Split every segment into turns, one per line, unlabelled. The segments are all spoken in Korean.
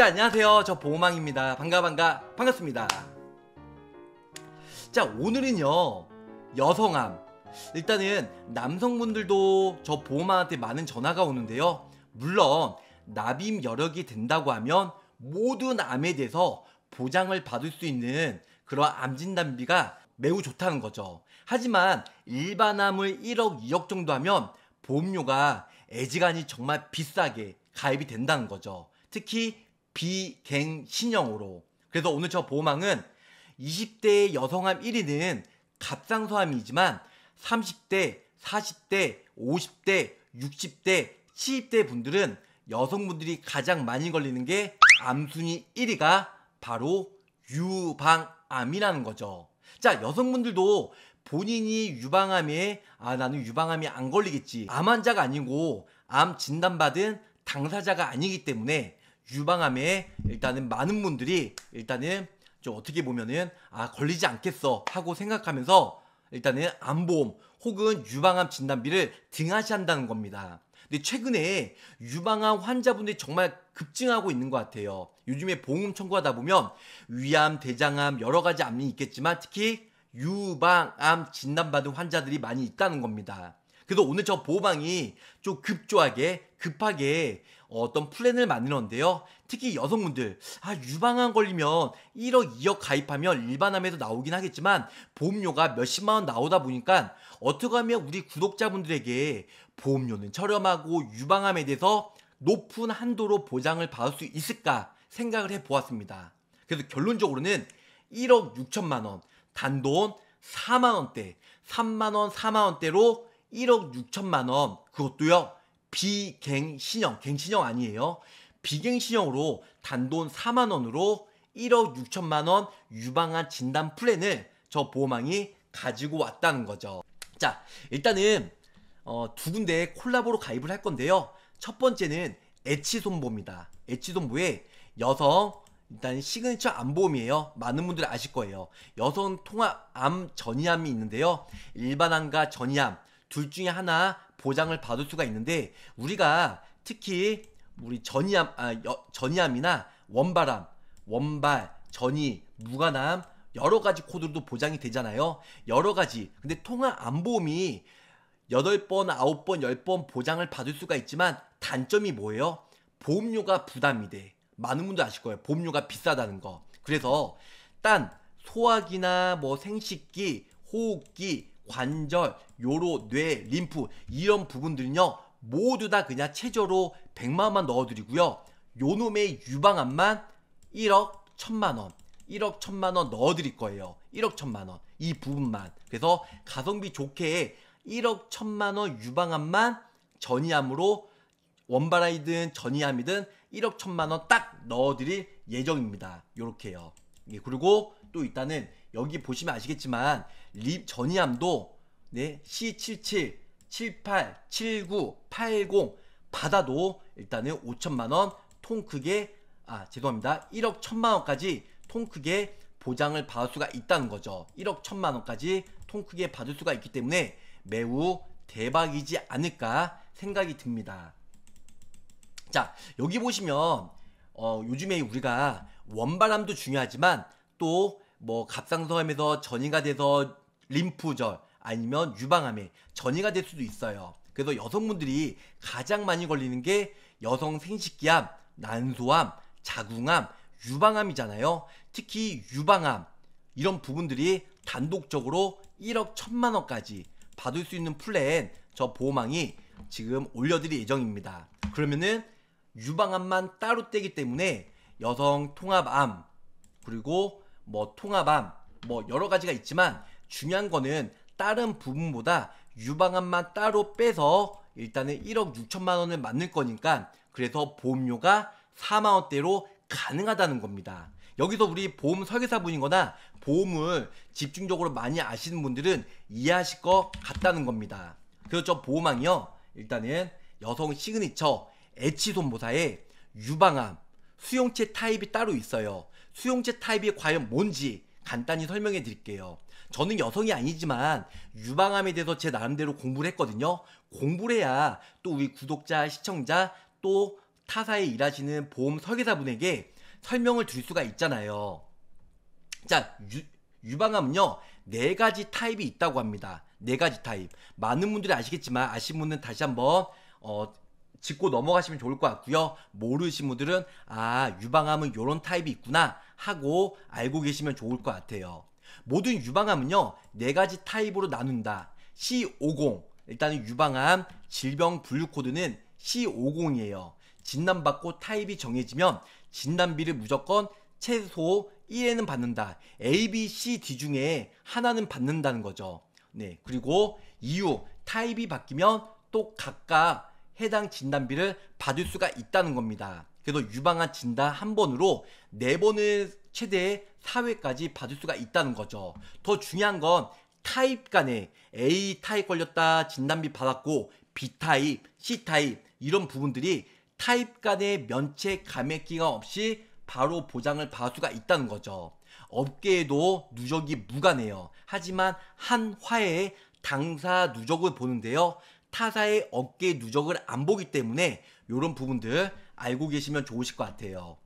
자 안녕하세요 저 보호망입니다 반가 반가 반갑습니다 자 오늘은요 여성암 일단은 남성분들도 저 보호망한테 많은 전화가 오는데요 물론 납입 여력이 된다고 하면 모든 암에 대해서 보장을 받을 수 있는 그러한 암진단비가 매우 좋다는 거죠 하지만 일반암을 1억 2억 정도 하면 보험료가 애지간히 정말 비싸게 가입이 된다는 거죠 특히 비갱신형으로 그래서 오늘 저보호망은 20대의 여성암 1위는 갑상선암이지만 30대, 40대, 50대, 60대, 70대 분들은 여성분들이 가장 많이 걸리는 게 암순위 1위가 바로 유방암이라는 거죠. 자, 여성분들도 본인이 유방암에 아 나는 유방암이 안 걸리겠지. 암 환자가 아니고 암 진단받은 당사자가 아니기 때문에 유방암에 일단은 많은 분들이 일단은 좀 어떻게 보면은 아 걸리지 않겠어 하고 생각하면서 일단은 암보험 혹은 유방암 진단비를 등하시한다는 겁니다. 근데 최근에 유방암 환자분들이 정말 급증하고 있는 것 같아요. 요즘에 보험 청구하다 보면 위암, 대장암 여러 가지 암이 있겠지만 특히 유방암 진단받은 환자들이 많이 있다는 겁니다. 그래서 오늘 저 보호방이 좀 급조하게 급하게 어떤 플랜을 만드는데요. 특히 여성분들, 아, 유방암 걸리면 1억, 2억 가입하면 일반암에도 나오긴 하겠지만 보험료가 몇십만원 나오다 보니까 어떻게 하면 우리 구독자분들에게 보험료는 저렴하고 유방암에 대해서 높은 한도로 보장을 받을 수 있을까 생각을 해 보았습니다. 그래서 결론적으로는 1억 6천만원, 단돈 4만원대, 3만원, 4만원대로 1억 6천만원, 그것도요, 비갱신형, 갱신형 아니에요. 비갱신형으로 단돈 4만 원으로 1억 6천만 원 유방암 진단 플랜을 저 보험왕이 가지고 왔다는 거죠. 자, 일단은 어, 두 군데 콜라보로 가입을 할 건데요. 첫 번째는 에치손보입니다. 에치손보의 여성 일단 시그니처 암보험이에요. 많은 분들이 아실 거예요. 여성 통합암 전이암이 있는데요. 일반암과 전이암 둘 중에 하나 보장을 받을 수가 있는데 우리가 특히 우리 전이암 아 여, 전이암이나 원바람, 원발, 전이, 무관암 여러 가지 코드로도 보장이 되잖아요. 여러 가지. 근데 통화안보험이 8번, 9번, 10번 보장을 받을 수가 있지만 단점이 뭐예요? 보험료가 부담이 돼. 많은 분도 아실 거예요. 보험료가 비싸다는 거. 그래서 딴 소화기나 뭐 생식기, 호흡기, 관절, 요로, 뇌, 림프 이런 부분들은요 모두 다 그냥 체조로 100만원만 넣어드리고요 요놈의 유방암만 1억 1천만원 1억 1천만원 넣어드릴 거예요 1억 1천만원 이 부분만 그래서 가성비 좋게 1억 1천만원 유방암만 전이암으로 원바라이든 전이암이든 1억 1천만원 딱 넣어드릴 예정입니다 요렇게요 예, 그리고 또 일단은 여기 보시면 아시겠지만 립전이암도 네, C77, 78, 79, 80 받아도 일단은 5천만 원 통 크게 아 죄송합니다 1억 1천만 원까지 통 크게 보장을 받을 수가 있다는 거죠 1억 1천만 원까지 통 크게 받을 수가 있기 때문에 매우 대박이지 않을까 생각이 듭니다 자 여기 보시면 어, 요즘에 우리가 원바람도 중요하지만 또뭐 갑상선암에서 전이가 돼서 림프절 아니면 유방암에 전이가 될 수도 있어요. 그래서 여성분들이 가장 많이 걸리는 게 여성 생식기암, 난소암, 자궁암, 유방암이잖아요. 특히 유방암 이런 부분들이 단독적으로 1억 1천만 원까지 받을 수 있는 플랜 저보호망이 지금 올려드릴 예정입니다. 그러면은 유방암만 따로 떼기 때문에 여성 통합암 그리고 뭐 통합암, 뭐 여러 가지가 있지만 중요한 거는 다른 부분보다 유방암만 따로 빼서 일단은 1억 6천만 원을 만는 거니까 그래서 보험료가 4만 원대로 가능하다는 겁니다. 여기서 우리 보험 설계사분이거나 보험을 집중적으로 많이 아시는 분들은 이해하실 것 같다는 겁니다. 그래서 그렇죠? 저 보험왕이요. 일단은 여성 시그니처 애치손보사에 유방암, 수용체 타입이 따로 있어요. 수용체 타입이 과연 뭔지 간단히 설명해 드릴게요. 저는 여성이 아니지만 유방암에 대해서 제 나름대로 공부를 했거든요. 공부를 해야 또 우리 구독자, 시청자 또 타사에 일하시는 보험 설계사분에게 설명을 드릴 수가 있잖아요. 자, 유, 유방암은요, 네 가지 타입이 있다고 합니다. 네 가지 타입. 많은 분들이 아시겠지만, 아시는 분은 다시 한번, 어, 짚고 넘어가시면 좋을 것 같고요. 모르신 분들은 아 유방암은 이런 타입이 있구나 하고 알고 계시면 좋을 것 같아요. 모든 유방암은요 네 가지 타입으로 나눈다. C50 일단은 유방암 질병 분류 코드는 C50이에요. 진단받고 타입이 정해지면 진단비를 무조건 최소 1회는 받는다. A, B, C, D 중에 하나는 받는다는 거죠. 네. 그리고 이후 타입이 바뀌면 또 각각 해당 진단비를 받을 수가 있다는 겁니다. 그래서 유방암 진단 한 번으로 네 번을 최대 4회까지 받을 수가 있다는 거죠. 더 중요한 건 타입 간에 A 타입 걸렸다 진단비 받았고 B 타입, C 타입 이런 부분들이 타입 간의 면책 감액 기간 없이 바로 보장을 받을 수가 있다는 거죠. 업계에도 누적이 무관해요. 하지만 한 화에 당사 누적을 보는데요. 타사의 어깨 누적을 안 보기 때문에 이런 부분들 알고 계시면 좋으실 것 같아요.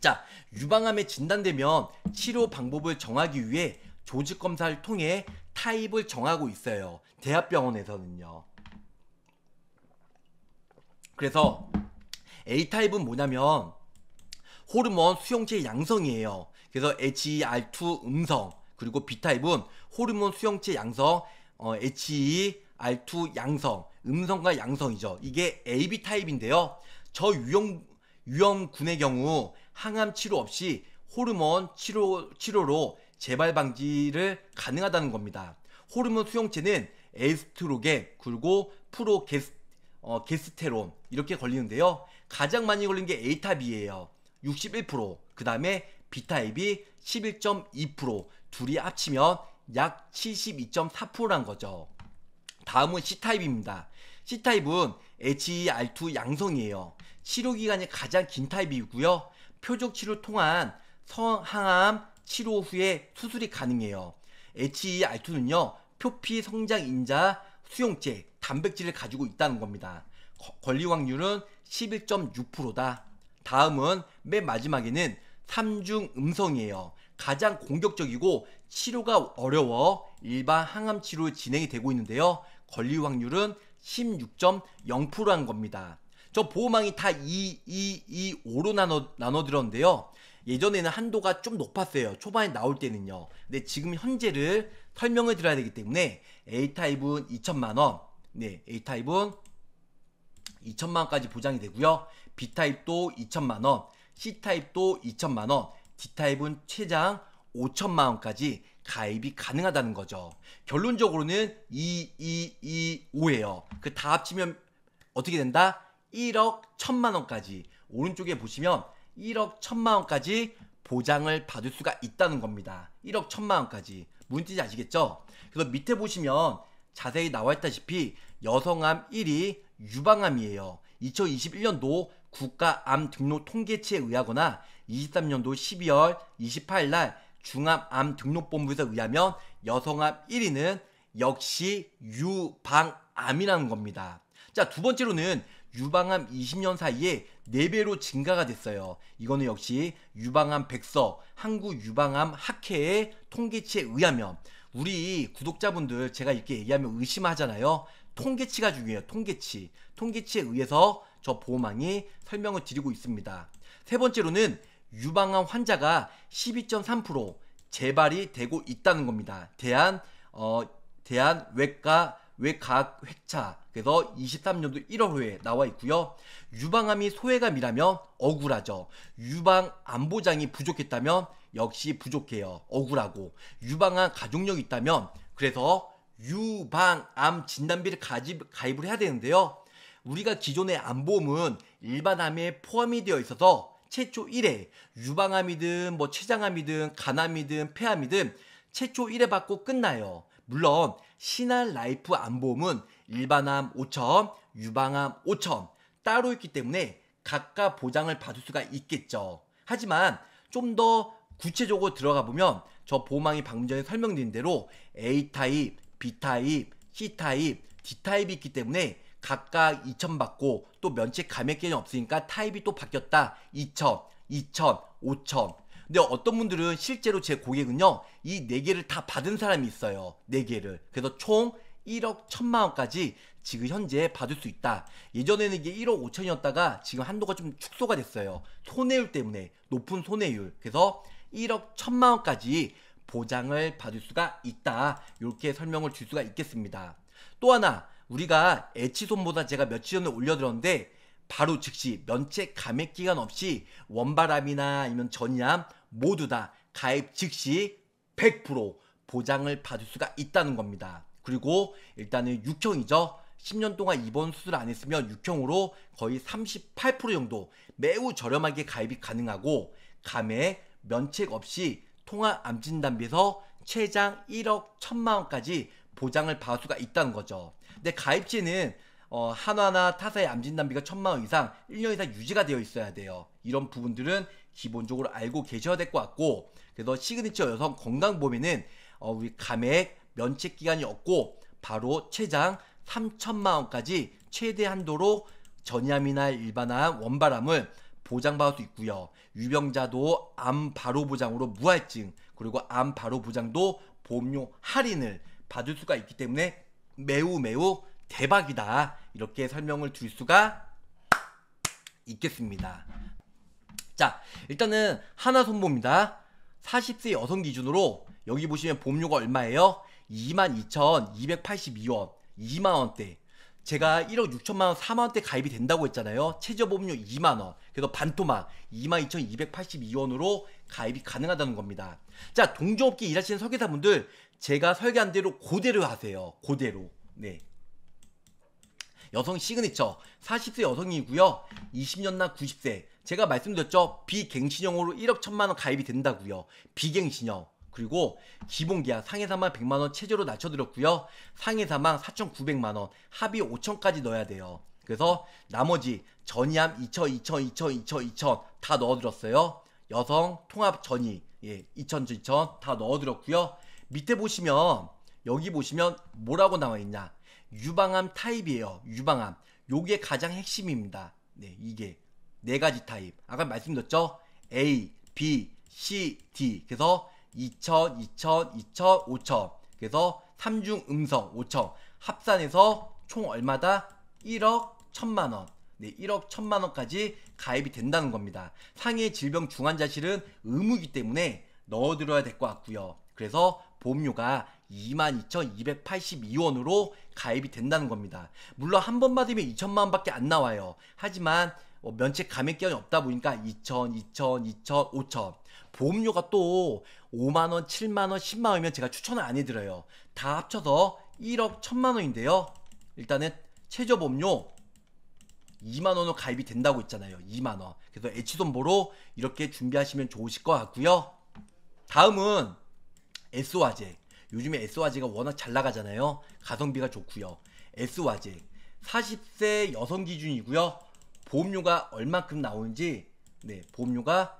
자, 유방암에 진단되면 치료 방법을 정하기 위해 조직 검사를 통해 타입을 정하고 있어요. 대학병원에서는요. 그래서 A타입은 뭐냐면 호르몬 수용체 양성이에요. 그래서 HER2 음성 그리고 B타입은 호르몬 수용체 양성 어, HE R2 양성, 음성과 양성이죠. 이게 AB 타입인데요. 저 유형 위험군의 경우 항암 치료 없이 호르몬 치료, 치료로 재발 방지를 가능하다는 겁니다. 호르몬 수용체는 에스트로겐, 그리고 프로게스테론 어, 이렇게 걸리는데요. 가장 많이 걸린 게 A탑이에요. 61%, 그 다음에 B타입이 11.2%, 둘이 합치면 약 72.4%란 거죠. 다음은 C타입입니다. C타입은 HER2 양성이에요. 치료기간이 가장 긴 타입이고요. 표적 치료를 통한 성항암 치료 후에 수술이 가능해요. HER2는요. 표피 성장 인자 수용체 단백질을 가지고 있다는 겁니다. 권리 확률은 11.6%다. 다음은 맨 마지막에는 3중 음성이에요. 가장 공격적이고 치료가 어려워 일반 항암 치료 진행이 되고 있는데요. 권리 확률은 16.0%란 겁니다. 저 보호망이 다 2, 2, 2, 5로 나눠, 나눠들었는데요. 예전에는 한도가 좀 높았어요. 초반에 나올 때는요. 근데 지금 현재를 설명을 드려야 되기 때문에 A타입은 2천만원, 네, A타입은 2천만원까지 보장이 되고요. B타입도 2천만원, C타입도 2천만원, D타입은 최장 5천만원까지 가입이 가능하다는 거죠. 결론적으로는 2225예요. 그 다 합치면 어떻게 된다? 1억 1천만 원까지 오른쪽에 보시면 1억 1천만 원까지 보장을 받을 수가 있다는 겁니다. 1억 1천만 원까지. 무슨 뜻인지 아시겠죠? 그래서 밑에 보시면 자세히 나와 있다시피 여성암 1위 유방암이에요. 2021년도 국가암 등록 통계치에 의하거나 23년도 12월 28일 날 중암암 등록본부에서 의하면 여성암 1위는 역시 유방암이라는 겁니다. 자, 두 번째로는 유방암 20년 사이에 4배로 증가가 됐어요. 이거는 역시 유방암 백서 한국 유방암 학회의 통계치에 의하면 우리 구독자분들 제가 이렇게 얘기하면 의심하잖아요. 통계치가 중요해요. 통계치. 통계치에 의해서 저 보호망이 설명을 드리고 있습니다. 세 번째로는 유방암 환자가 12.3% 재발이 되고 있다는 겁니다. 대한 어 대한 외과 외과학 회차 그래서 23년도 1월후에 나와 있고요. 유방암이 소외감이라면 억울하죠. 유방 안보장이 부족했다면 역시 부족해요. 억울하고 유방암 가족력이 있다면 그래서 유방암 진단비를 가입, 가입을 해야 되는데요. 우리가 기존의 암보험은 일반 암에 포함이 되어 있어서 최초 1회 유방암이든 뭐 췌장암이든 간암이든 폐암이든 최초 1회 받고 끝나요. 물론 신한 라이프 암보험은 일반암 5천, 유방암 5천 따로 있기 때문에 각각 보장을 받을 수가 있겠죠. 하지만 좀 더 구체적으로 들어가 보면 저보망이 방금 전에 설명드린 대로 A타입, B타입, C타입, D타입이 있기 때문에 각각 2천 받고 또 면책 감액 개념 없으니까 타입이 또 바뀌었다. 2천, 2천, 5천. 근데 어떤 분들은 실제로 제 고객은요. 이 네 개를 다 받은 사람이 있어요. 네 개를. 그래서 총 1억 1천만 원까지 지금 현재 받을 수 있다. 예전에는 이게 1억 5천이었다가 지금 한도가 좀 축소가 됐어요. 손해율 때문에 높은 손해율. 그래서 1억 1천만 원까지 보장을 받을 수가 있다. 이렇게 설명을 줄 수가 있겠습니다. 또 하나 우리가 애치손보다 제가 며칠 전에 올려드렸는데 바로 즉시 면책 감액 기간 없이 원바람이나 아니면 전이암 모두 다 가입 즉시 100% 보장을 받을 수가 있다는 겁니다. 그리고 일단은 6형이죠. 10년 동안 입원 수술 안 했으면 6형으로 거의 38% 정도 매우 저렴하게 가입이 가능하고 감액 면책 없이 통합 암진단비에서 최장 1억 1천만 원까지 보장을 받을 수가 있다는 거죠. 근데 가입지는 어, 한화나 타사의 암진단비가 천만 원 이상 1년 이상 유지가 되어 있어야 돼요. 이런 부분들은 기본적으로 알고 계셔야 될 것 같고 그래서 시그니처 여성 건강보험에는 어, 우리 감액 면책 기간이 없고 바로 최장 3천만 원까지 최대 한도로 전이암이나 일반암, 원바람을 보장받을 수 있고요. 유병자도 암 바로 보장으로 무할증 그리고 암 바로 보장도 보험료 할인을 받을 수가 있기 때문에 매우 매우 대박이다. 이렇게 설명을 드릴 수가 있겠습니다. 자, 일단은 하나 손보입니다. 40세 여성 기준으로 여기 보시면 보험료가 얼마예요? 22,282원, 2만원대. 제가 1억 6천만 원 4만 원대 가입이 된다고 했잖아요. 최저 보험료 2만 원. 그래서 반토막 22,282원으로 가입이 가능하다는 겁니다. 자, 동종업계 일하시는 설계사분들 제가 설계한 대로 고대로 하세요. 고대로. 네. 여성 시그니처 40세 여성이고요. 20년 나 90세. 제가 말씀드렸죠. 비갱신형으로 1억 천만 원 가입이 된다고요. 비갱신형. 그리고 기본 기한 상해사만 100만원 최저로 낮춰드렸고요. 상해사만 4,900만원, 합의 5천까지 넣어야 돼요. 그래서 나머지 전이함 2천, 2천, 2천, 2천, 2천 다 넣어드렸어요. 여성 통합 전이 예, 2천, 2천 다 넣어드렸고요. 밑에 보시면 여기 보시면 뭐라고 나와있냐. 유방암 타입이에요. 유방암. 요게 가장 핵심입니다. 네, 이게 네 가지 타입. 아까 말씀드렸죠? A, B, C, D. 그래서 2천, 2천, 2천, 5천. 그래서 3중 음성 5천. 합산해서 총 얼마다? 1억 1천만 원. 네, 1억 1천만 원까지 가입이 된다는 겁니다. 상해 질병 중환자실은 의무이기 때문에 넣어들어야될 것 같고요. 그래서 보험료가 22,282원으로 가입이 된다는 겁니다. 물론 한 번 받으면 2천만 원밖에 안 나와요. 하지만 뭐 면책 감액기한이 없다 보니까 2천, 2천, 2천, 5천. 보험료가 또 5만원, 7만원, 10만원이면 제가 추천을 안 해드려요. 다 합쳐서 1억 1천만원인데요. 일단은 최저 보험료 2만원으로 가입이 된다고 했잖아요. 2만원. 그래서 애 H돈보로 이렇게 준비하시면 좋으실 것 같고요. 다음은 S화재. 요즘에 S화재가 워낙 잘 나가잖아요. 가성비가 좋고요. S화재. 40세 여성 기준이고요. 보험료가 얼만큼 나오는지 네, 보험료가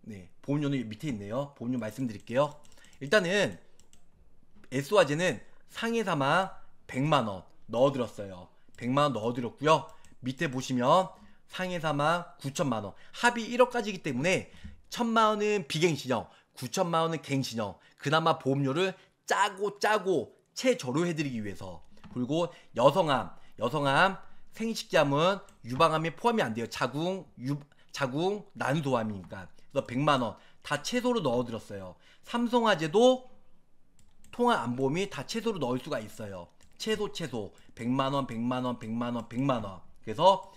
네, 보험료는 밑에 있네요. 보험료 말씀드릴게요. 일단은 에스와제는 상해 사망 100만 원 넣어들었어요. 100만 원 넣어들었고요. 밑에 보시면 상해 사망 9천만 원. 합이 1억까지이기 때문에 1천만 원은 비갱 신형, 9천만 원은 갱 신형. 그나마 보험료를 짜고 짜고 최저로 해드리기 위해서. 그리고 여성암, 여성암 생식기암은 유방암이 포함이 안 돼요. 자궁, 유, 자궁, 난소암이니까. 그래서 100만원 다 채소로 넣어드렸어요. 삼성화재도 통화 안보험이 다 채소로 넣을 수가 있어요. 채소, 채소. 100만원, 100만원, 100만원, 100만원. 그래서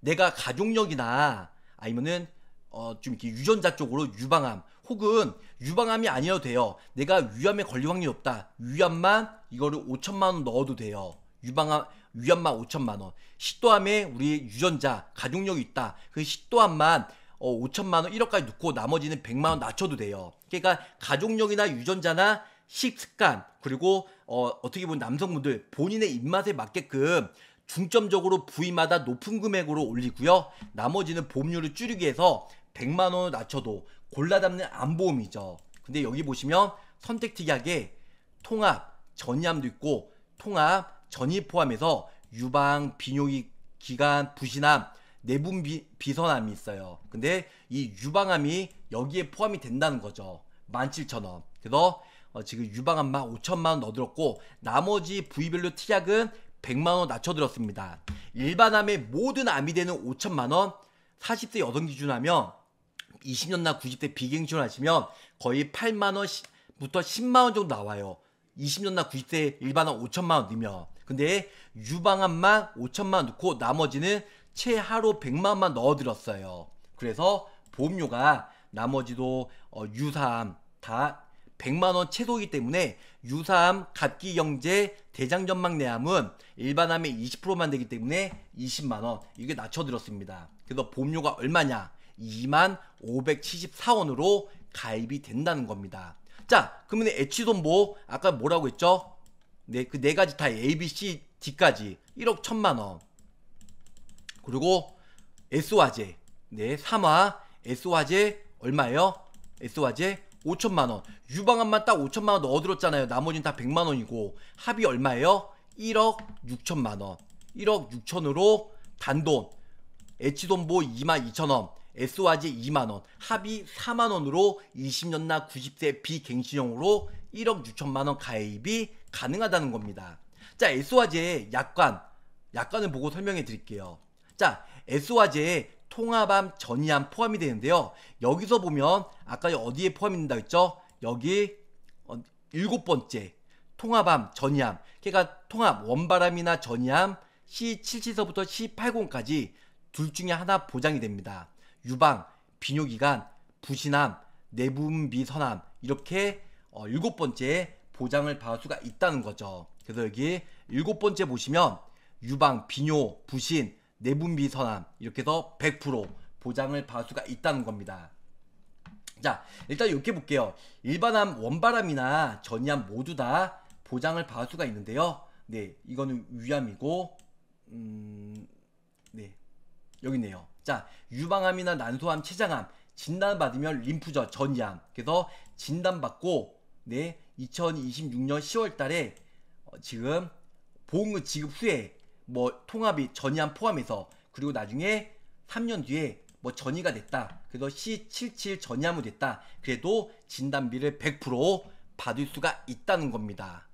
내가 가족력이나 아니면은 어, 좀 이렇게 유전자 쪽으로 유방암 혹은 유방암이 아니어도 돼요. 내가 위암에 걸릴 확률이 없다. 위암만 이거를 5천만 원 넣어도 돼요. 유방암 위암만 5천만 원. 식도암에 우리 유전자 가족력이 있다. 그 식도암만 어, 5천만 원 1억까지 넣고 나머지는 100만 원 낮춰도 돼요. 그러니까 가족력이나 유전자나 식습관 그리고 어, 어떻게 보면 남성분들 본인의 입맛에 맞게끔 중점적으로 부위마다 높은 금액으로 올리고요. 나머지는 보험료를 줄이기 위해서 100만 원을 낮춰도 골라담는 안보험이죠. 근데 여기 보시면 선택 특약에 통합 전이암도 있고 통합 전이 포함해서 유방, 비뇨기 기관, 부신암, 내분 비선암이 있어요. 근데 이 유방암이 여기에 포함이 된다는 거죠. 17,000원. 그래서 어, 지금 유방암만 5천만원 넣어드렸고 나머지 부위별로 특약은 100만원 낮춰드렸습니다 일반암의 모든 암이 되는 5천만원 40세 여성 기준하면 20년나 90대 비갱신을 하시면 거의 8만원부터 10만원 정도 나와요. 20년나 90대 일반암 5천만원 넣으면 근데 유방암만 5천만 넣고 나머지는 최하로 100만만 넣어들었어요. 그래서 보험료가 나머지도 어, 유사암 다 100만원 최소이기 때문에 유사암, 갓기영제 대장전막내암은 일반암의 20%만 되기 때문에 20만원 이게 낮춰들었습니다. 그래서 보험료가 얼마냐 2만 574원으로 가입이 된다는 겁니다. 자 그러면 애 H돈보 아까 뭐라고 했죠? 네, 그 네 가지 다 A, B, C, D까지 1억 1천만 원. 그리고 s 화제 네, 3화. s 화제 얼마예요? s 화제 5천만 원. 유방암만 딱 5천만 원 넣어들었잖아요. 나머지는 다 100만 원이고 합이 얼마예요? 1억 6천만 원. 1억 6천으로 단돈, 에치돈보 2만 2천 원, SYG 2만원, 합의 4만원으로 20년나 90세 비갱신형으로 1억 6천만원 가입이 가능하다는 겁니다. 자, SYG의 약관, 약관을 보고 설명해 드릴게요. 자, SYG의 통합암 전이암 포함이 되는데요. 여기서 보면 아까 어디에 포함된다 이고 했죠? 여기 어, 일곱 번째 통합암 전이암 그러니까 통합 원바람이나 전이암 C7시서부터 C80까지 둘 중에 하나 보장이 됩니다. 유방, 비뇨기관 부신암, 내분비선암 이렇게 어, 일곱 번째 보장을 받을 수가 있다는 거죠. 그래서 여기 일곱 번째 보시면 유방, 비뇨, 부신, 내분비선암 이렇게 해서 100% 보장을 받을 수가 있다는 겁니다. 자 일단 이렇게 볼게요. 일반암, 원바람이나 전이암 모두 다 보장을 받을 수가 있는데요. 네 이거는 위암이고 음, 네 여기 있네요. 자, 유방암이나 난소암, 췌장암 진단받으면 림프절 전이암. 그래서 진단받고 네, 2026년 10월 달에 어, 지금 보험금 지급 후에 뭐 통합이 전이암 포함해서 그리고 나중에 3년 뒤에 뭐 전이가 됐다. 그래서 C77 전이암으로 됐다. 그래도 진단비를 100% 받을 수가 있다는 겁니다.